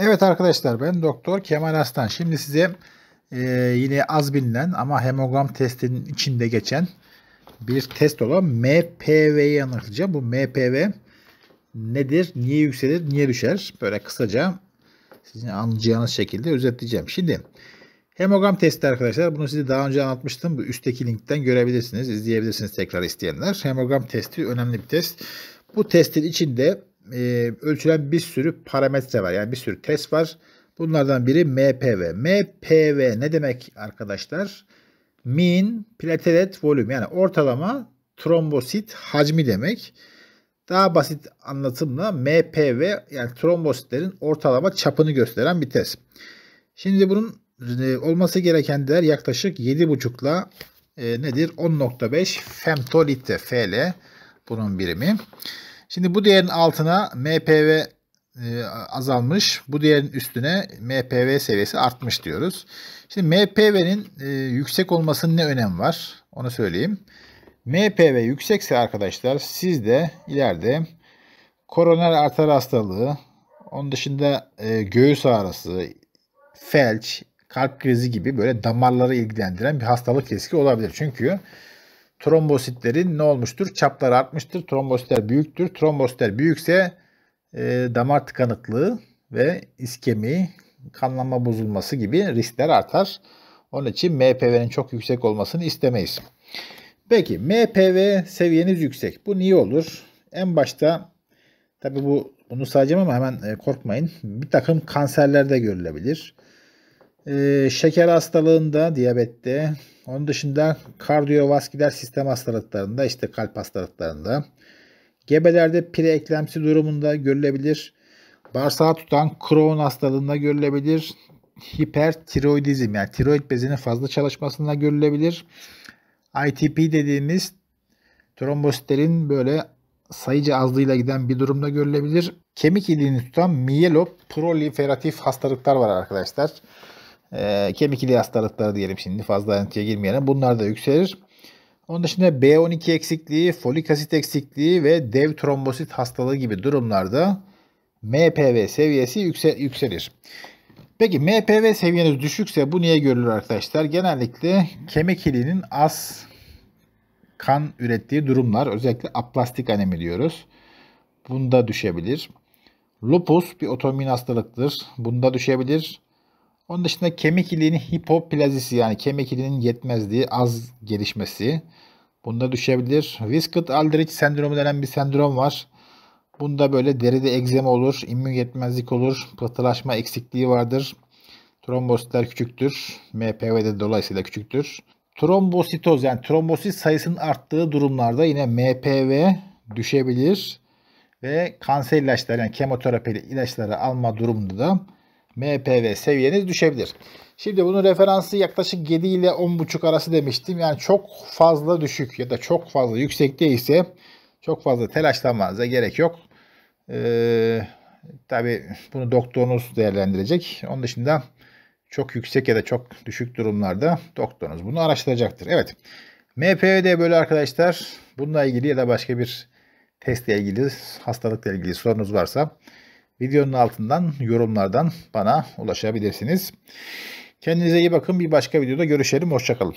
Evet arkadaşlar ben Doktor Kemal Aslan. Şimdi size e, yine az bilinen ama hemogram testinin içinde geçen bir test olan MPV'yi anlatacağım. Bu MPV nedir? Niye yükselir? Niye düşer? Böyle kısaca sizin anlayacağınız şekilde özetleyeceğim. Şimdi hemogram testi arkadaşlar bunu size daha önce anlatmıştım. Bu üstteki linkten görebilirsiniz, izleyebilirsiniz tekrar isteyenler. Hemogram testi önemli bir test. Bu testin içinde e, ölçülen bir sürü parametre var. Yani bir sürü test var. Bunlardan biri MPV. MPV ne demek arkadaşlar? Mean platelet volume yani ortalama trombosit hacmi demek. Daha basit anlatımla MPV yani trombositlerin ortalama çapını gösteren bir test. Şimdi bunun e, olması gereken değer yaklaşık 7,5 ile nedir? 10.5 femtolitre FL bunun birimi. Şimdi bu değerin altına MPV e, azalmış. Bu değerin üstüne MPV seviyesi artmış diyoruz. Şimdi MPV'nin e, yüksek olmasının ne önemi var? Onu söyleyeyim. MPV yüksekse arkadaşlar siz de ileride koroner arter hastalığı, onun dışında e, göğüs ağrısı, felç, kalp krizi gibi böyle damarları ilgilendiren bir hastalık riski olabilir. Çünkü trombositlerin ne olmuştur? Çapları artmıştır. Trombositler büyüktür. Trombositler büyükse e, damar tıkanıklığı ve iskemi, kanlanma bozulması gibi riskler artar. Onun için MPV'nin çok yüksek olmasını istemeyiz. Peki MPV seviyeniz yüksek. Bu niye olur? En başta tabi bu bunu sayacağım ama hemen e, korkmayın. Bir takım kanserlerde görülebilir. Ee, şeker hastalığında, diyabette, onun dışında kardiyovasküler sistem hastalıklarında işte kalp hastalıklarında gebelerde preeklemsi durumunda görülebilir. Bağırsağı tutan Crohn hastalığında görülebilir. Hipertiroidizm yani tiroid bezinin fazla çalışmasında görülebilir. ITP dediğimiz trombositlerin böyle sayıca azlığıyla giden bir durumda görülebilir. Kemik iliğini tutan miyelop proliferatif hastalıklar var arkadaşlar. E, kemik iliği hastalıkları diyelim şimdi fazla ayrıntıya girmeyelim. Bunlar da yükselir. Onun dışında B12 eksikliği, folik asit eksikliği ve dev trombosit hastalığı gibi durumlarda MPV seviyesi yüksel yükselir. Peki MPV seviyeniz düşükse bu niye görülür arkadaşlar? Genellikle kemik iliğinin az kan ürettiği durumlar özellikle aplastik anemi diyoruz. Bunda düşebilir. Lupus bir otomin hastalıktır. Bunda düşebilir. Onun dışında kemik iliğinin hipoplazisi yani kemik iliğinin yetmezliği, az gelişmesi. Bunda düşebilir. Wiskott-Aldrich sendromu denen bir sendrom var. Bunda böyle deride egzema olur, immün yetmezlik olur, pıhtılaşma eksikliği vardır. Trombositler küçüktür. MPV'de dolayısıyla küçüktür. Trombositoz yani trombosit sayısının arttığı durumlarda yine MPV düşebilir. Ve kanser ilaçları yani kemoterapi ilaçları alma durumunda da MPV seviyeniz düşebilir. Şimdi bunun referansı yaklaşık 7 ile 10.5 arası demiştim. Yani çok fazla düşük ya da çok fazla yüksek değilse çok fazla telaşlanmanıza gerek yok. Ee, Tabi bunu doktorunuz değerlendirecek. Onun dışında çok yüksek ya da çok düşük durumlarda doktorunuz bunu araştıracaktır. Evet. MPV'de böyle arkadaşlar bununla ilgili ya da başka bir testle ilgili, hastalıkla ilgili sorunuz varsa Videonun altından yorumlardan bana ulaşabilirsiniz. Kendinize iyi bakın. Bir başka videoda görüşelim. Hoşçakalın.